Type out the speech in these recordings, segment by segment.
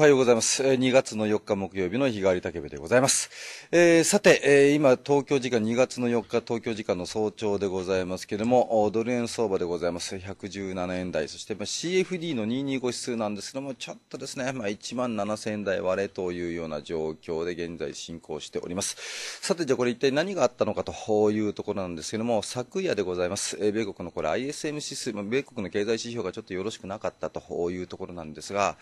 おはようございます。2月の4日木曜日の日替わり竹部でございます。えー、さて、えー、今東京時間2月の4日東京時間の早朝でございますけれども、ドル円相場でございます。117円台、そして、まあ、CFD の225指数なんですけども、ちょっとですね、まあ、1万7000円台割れというような状況で現在進行しております。さて、じゃあこれ一体何があったのかというところなんですけども、昨夜でございます。え米国のこれ ISM 指数、まあ、米国の経済指標がちょっとよろしくなかったというところなんですが、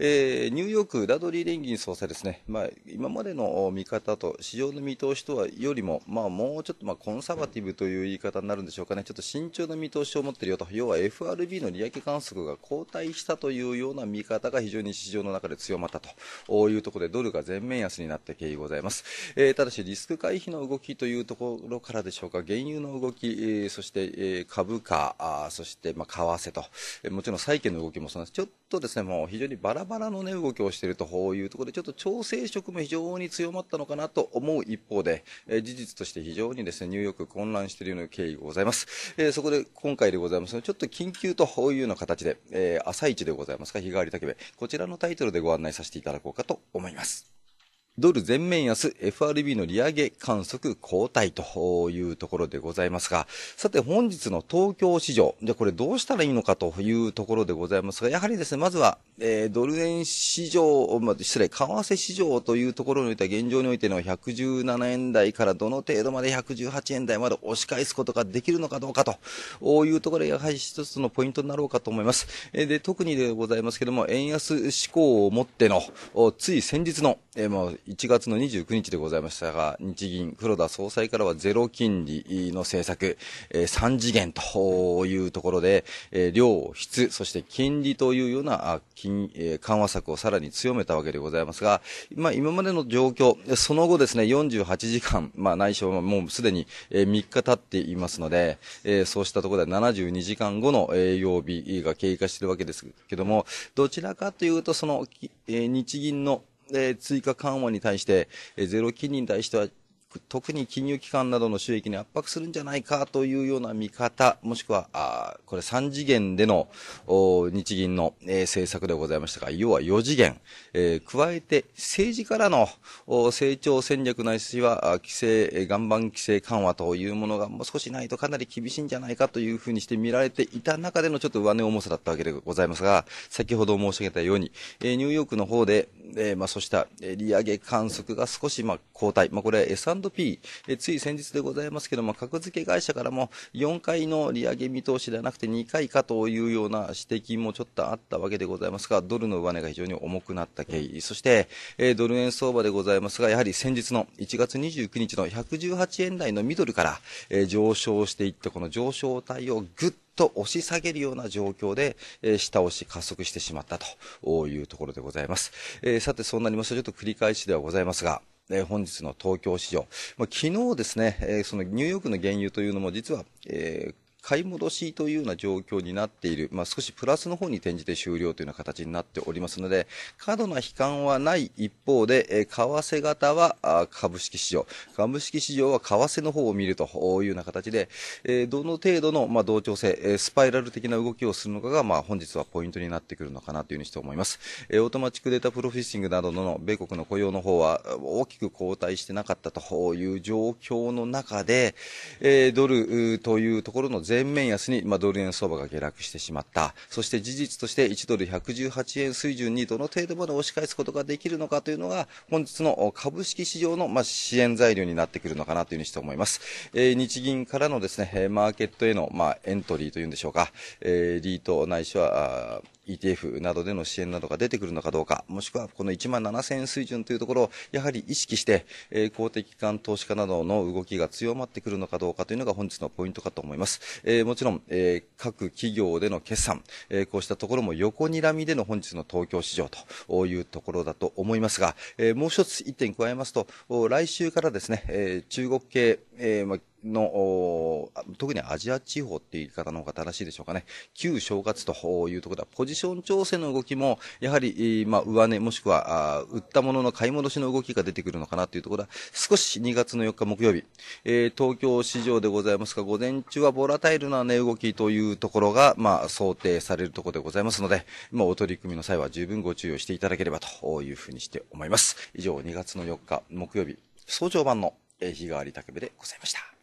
えーニューヨーク、ラドリー・レンギン総裁ですね、まあ、今までの見方と、市場の見通しとはよりも、まあ、もうちょっと、まあ、コンサバティブという言い方になるんでしょうかね、ちょっと慎重な見通しを持っているよと、要は FRB の利上げ観測が後退したというような見方が非常に市場の中で強まったというところで、ドルが全面安になった経緯ございます。えー、ただし、リスク回避の動きというところからでしょうか、原油の動き、えー、そして、えー、株価、あそして、まあ、為替と、えー、もちろん債券の動きもそうなんです。ちょっとですね、もう非常にバラバラの値、ね、動動きをしているというところで、ちょっと調整色も非常に強まったのかなと思う一方で、えー、事実として非常にですね、ニューヨーク混乱しているような経緯がございます。えー、そこで今回でございますちょっと緊急というような形で、えー、朝一でございますか、日替わり竹部、こちらのタイトルでご案内させていただこうかと思います。ドル全面安、FRB の利上げ観測後退というところでございますが、さて本日の東京市場、じゃこれどうしたらいいのかというところでございますが、やはりですね、まずは、えー、ドル円市場、まあ、失礼、為替市場というところにおいては、現状においての117円台からどの程度まで118円台まで押し返すことができるのかどうかというところが、やはり一つのポイントになろうかと思います。えで、特にでございますけども、円安志向をもっての、つい先日の、えー、まあ1月の29日でございましたが、日銀、黒田総裁からはゼロ金利の政策、えー、3次元というところで、えー、量、質、そして金利というような金、えー、緩和策をさらに強めたわけでございますが、まあ、今までの状況、その後ですね、48時間、まあ、内緒はもうすでに3日経っていますので、えー、そうしたところで72時間後の曜日が経過しているわけですけども、どちらかというと、その、えー、日銀の追加緩和に対して、えゼロ金利に対しては、特に金融機関などの収益に圧迫するんじゃないかというような見方、もしくは、あこれ3次元での日銀の、えー、政策でございましたが、要は4次元、えー、加えて政治からの成長戦略ないしは、規制、岩盤規制緩和というものがもう少しないとかなり厳しいんじゃないかというふうにして見られていた中でのちょっと上値重さだったわけでございますが、先ほど申し上げたように、えー、ニューヨークの方で、えー、まあ、そうした利上げ観測が少し、まあ、後退、まあ、これ S&P P、えつい先日でございますけども、格付け会社からも4回の利上げ見通しではなくて2回かというような指摘もちょっとあったわけでございますが、ドルの上値が非常に重くなった経緯、そして、えドル円相場でございますが、やはり先日の1月29日の118円台のミドルから、え上昇していった、この上昇帯をぐっと押し下げるような状況で、えー、下押し加速してしまったというところでございます。えー、さて、そうなりますと、ちょっと繰り返しではございますが、え本日の東京市場、まあ、昨日ですね、えそのニューヨークの原油というのも実は、えー買い戻しというような状況になっている、まあ、少しプラスの方に転じて終了というような形になっておりますので、過度な悲観はない一方で、え為替型はあ株式市場、株式市場は為替の方を見るというような形で、えどの程度の、まあ、同調性、えスパイラル的な動きをするのかが、まあ、本日はポイントになってくるのかなというふうにして思います。えオートマチックデータプロフィッシングなどの米国の雇用の方は大きく後退してなかったという状況の中で、えドルというところの税円面安に、まあ、ドル円相場が下落してしまった。そして事実として1ドル118円水準にどの程度まで押し返すことができるのかというのが、本日の株式市場の、まあ、支援材料になってくるのかなというふうにして思います。えー、日銀からのですね、マーケットへの、まあ、エントリーというんでしょうか、えー、リートないしは、ETF などでの支援などが出てくるのかどうか、もしくはこの1万7000円水準というところをやはり意識して、え公的機関投資家などの動きが強まってくるのかどうかというのが本日のポイントかと思います。えもちろん、え各企業での決算、えこうしたところも横にらみでの本日の東京市場というところだと思いますが、えもう一つ一点加えますと、来週からですね、え中国系、えーまあの、特にアジア地方っていう言い方の方が正しいでしょうかね。旧正月というところでは、ポジション調整の動きも、やはり、まあ、上値もしくは、売ったものの買い戻しの動きが出てくるのかなというところは、少し2月の4日木曜日、えー、東京市場でございますが、午前中はボラタイルな値動きというところが、まあ、想定されるところでございますので、まあ、お取り組みの際は十分ご注意をしていただければというふうにして思います。以上、2月の4日木曜日、早朝版の日替わり竹部でございました。